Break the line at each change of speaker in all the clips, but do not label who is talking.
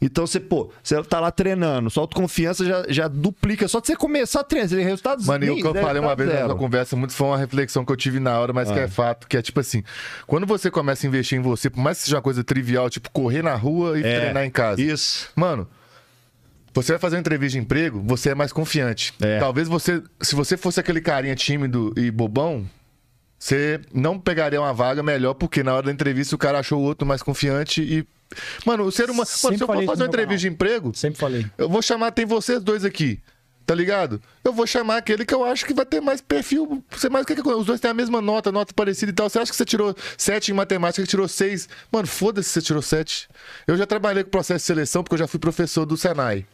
Então você, pô, você tá lá treinando, sua autoconfiança já, já duplica. Só de você começar a treinar, você tem resultados Mano, e o que eu né? falei uma tá vez na
conversa, muito foi uma reflexão que eu tive na hora, mas ah. que é. é fato, que é tipo assim, quando você começa a investir em você, por mais que seja uma coisa trivial, tipo correr na rua e é, treinar em casa. Isso. Mano, você vai fazer uma entrevista de emprego, você é mais confiante. É. Talvez você, se você fosse aquele carinha tímido e bobão, você não pegaria uma vaga melhor, porque na hora da entrevista o cara achou o outro mais confiante e Mano, o ser humano. mano, se eu for fazer uma entrevista canal. de emprego. Sempre falei. Eu vou chamar, tem vocês dois aqui. Tá ligado? Eu vou chamar aquele que eu acho que vai ter mais perfil. Você mais que, que é, os dois têm a mesma nota, nota parecida e tal. Você acha que você tirou sete em matemática, que tirou seis? Mano, foda-se se você tirou sete. Eu já trabalhei com processo de seleção porque eu já fui professor do Senai.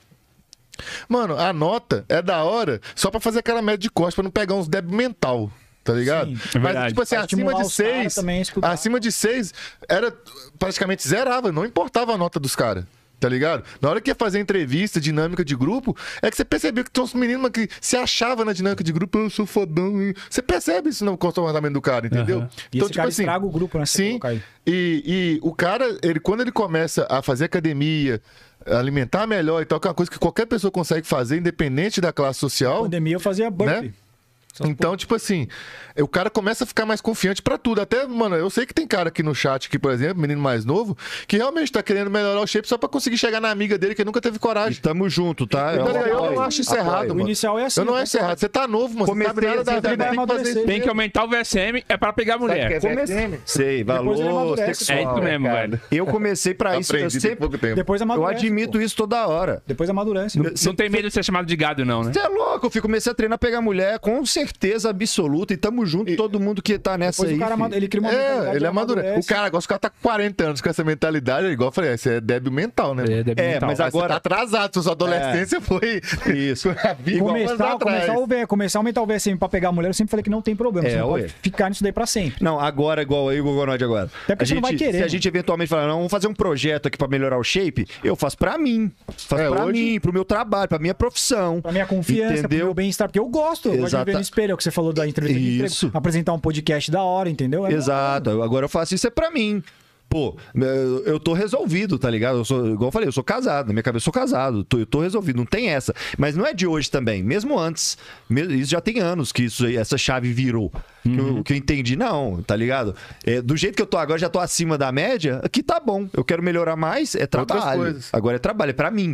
Mano, a nota é da hora só para fazer aquela média de corte, pra não pegar uns débitos mental tá ligado? Sim, é Mas, tipo assim, pra acima de seis. acima de seis, era praticamente zerava, não importava a nota dos caras tá ligado? Na hora que ia fazer entrevista, dinâmica de grupo, é que você percebeu que tinha uns meninos que se achava na dinâmica de grupo, eu sou fodão. Hein? Você percebe isso no comportamento do cara, entendeu? Uhum. Então, tipo assim. o grupo, né? Sim. E, e o cara, ele, quando ele começa a fazer academia, alimentar melhor e tal, que é uma coisa que qualquer pessoa consegue fazer, independente da classe social. Na pandemia eu fazia burpee. Né? Então, tipo assim, o cara começa a ficar mais confiante para tudo. Até, mano, eu sei que tem cara aqui no chat, aqui, por exemplo, menino mais novo, que realmente tá querendo melhorar o shape só para conseguir chegar na amiga dele que nunca teve coragem. E tamo junto, tá? Eu, eu, é eu não acho isso errado. Mano. O inicial é assim. Eu não né, acho isso errado. Você tá novo, mano. Comecei, você tá assim, da vida, tem, que fazer tem que aumentar o VSM, é para pegar mulher. É comecei. Sei, valor sexual. É isso mesmo, cara. velho. Eu comecei para tá isso. eu sempre... pouco tempo. Depois amadurece. Eu admito
pô. isso toda hora. Depois amadurece. Não, não tem medo de ser chamado de gado, não, né? Você é louco. Eu comecei a treinar pegar mulher com certeza certeza absoluta e tamo junto e... todo mundo que tá nessa aí. O cara, ele cria uma é, ele é amadurece. O
cara, agora os caras tá com 40 anos com essa mentalidade, igual eu falei, você é débil mental, né? É, débil é mental. mas agora tá atrasado, sua adolescência
é. foi isso. começar, começar, o v, começar a aumentar o VSM pra pegar a mulher, eu sempre falei que não tem problema, é, pode ficar nisso daí pra sempre. Não, agora igual aí, Gogonode agora. Até porque a gente, vai querer. Se a né? gente eventualmente falar, não, vamos fazer um projeto aqui pra melhorar o shape, eu faço pra mim. Faço é, pra hoje... mim, pro meu trabalho, pra minha profissão. Pra minha confiança, entendeu? pro meu bem-estar, porque eu gosto. Exata espelho, é o que você falou da entrevista isso. Emprego, apresentar um podcast da hora, entendeu? É Exato. Agora eu faço isso é para mim pô, é, eu tô resolvido, tá ligado? Eu sou, igual eu falei, eu sou casado, na minha cabeça eu sou casado, tô, eu tô resolvido, não tem essa. Mas não é de hoje também, mesmo antes, isso já tem anos que isso, essa chave virou. Uhum. Que, eu, uhum. que, eu, entendi, não, tá ligado? É, do jeito que eu tô agora, já tô acima da média, aqui tá bom, eu quero melhorar mais, é trabalho. Agora é trabalho, é pra mim,